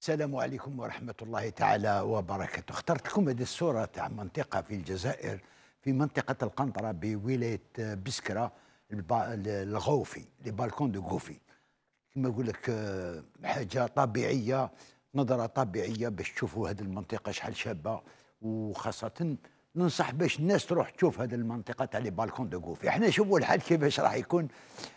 السلام عليكم ورحمة الله تعالى وبركاته اخترت لكم هذه الصورة تاع منطقة في الجزائر في منطقة القنطرة بولاية آه، بسكرة الغوفي لي بالكون دو غوفي كما نقول لك آه، حاجة طبيعية نظرة طبيعية باش تشوفوا هذه المنطقة شحال شابة وخاصة ننصح باش الناس تروح تشوف هذه المنطقة تاع لي بالكون دو غوفي احنا شوفوا الحال كيفاش راح يكون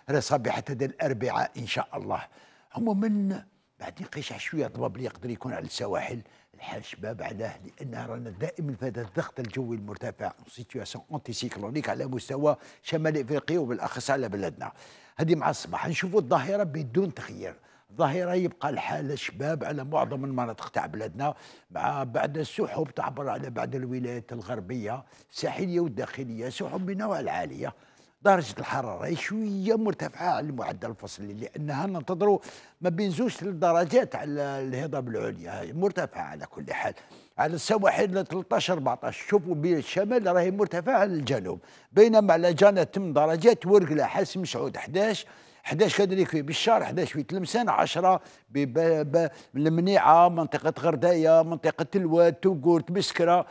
على صبيحة هذا الأربعاء إن شاء الله عموما بعدين قشع شويه ضباب اللي يقدر يكون على السواحل الحال شباب علاه لان رانا دائما في هذا الضغط الجوي المرتفع سيتياسيون اونتي سيكلونيك على مستوى شمال افريقيا وبالاخص على بلادنا هذه مع الصباح نشوفوا الظاهره بدون تغيير ظاهرة يبقى الحال شباب على معظم المناطق تاع بلادنا مع بعد السحب تعبر على بعض الولايات الغربية الساحلية والداخلية سحب نوع العالية درجة الحرارة شوية مرتفعة على المعدل الفصلي لأنها ننتظروا ما بين زوج درجات على الهضاب العليا مرتفعة على كل حال على السواحل 13 14 شوفوا بالشمال راهي مرتفعة على الجنوب بينما على جانا 8 درجات ورقلة حاسم سعود 11 11 كذلك في بشار 11 في تلمسان 10 بالمنيعة منطقة غردايا منطقة الواد توقور تبسكرة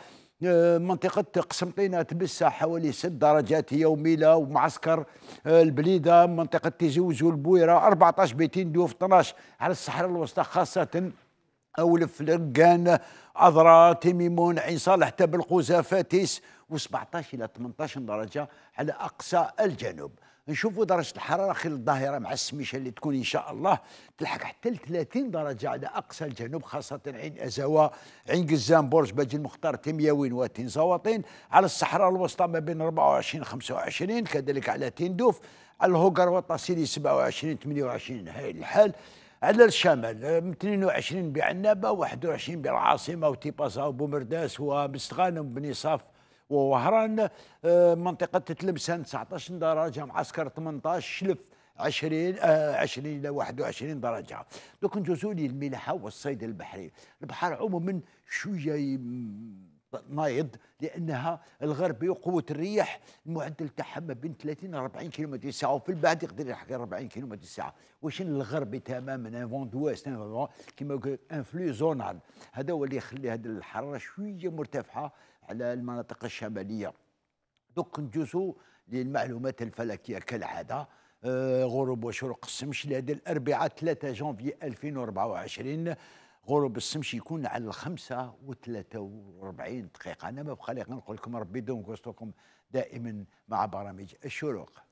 آه، منطقة قسمطينة تبسة حوالي 6 درجات يومية ومعسكر آه، البليدة منطقة تيزوز والبويرة 14 بيتين دوف 12 على الصحراء الوسطى خاصة أولف الرقان أذرا تيميمون عين صالح تبل قوزة فاتيس و17 إلى 18 درجة على أقصى الجنوب نشوفوا درجه الحراره خلال الظاهره مع السميشه اللي تكون ان شاء الله تلحق حتى ل 30 درجه على اقصى الجنوب خاصه عين ازاوا عين قزان برج باجي المختار تيمياوين واتين زواطين على الصحراء الوسطى ما بين 24 25 كذلك على تندوف على الهوكر والطاسيلي 27 28 هاي الحال على الشمال 22 بعنابه 21 بالعاصمه وتيبازا وبومرداس ومستغانم بني صاف ووهران آه، منطقة تلمسان 19 درجة معسكر 18 شلف 20 20 آه، الى 21 درجه دوك ندوزو للملاحه والصيد البحري البحر عموما شويه نايض لانها الغربي وقوه الرياح المعدل تاعها ما بين 30 40 كيلومتر ساعه وفي البعد يقدر يلحق 40 كيلومتر ساعه واش الغربي تماما فون دويست كيما ان فلو زونال هذا هو اللي يخلي هذه الحراره شويه مرتفعه على المناطق الشماليه دوك ندوزو للمعلومات الفلكيه كالعاده آه، غروب وشروق الشمس لهذا الاربعاء 3 جانفي 2024 غروب الشمس يكون على الخمسة وثلاثة واربعين دقيقة أنا ما بقى لي نقول لكم ربي دون دائما مع برامج الشروق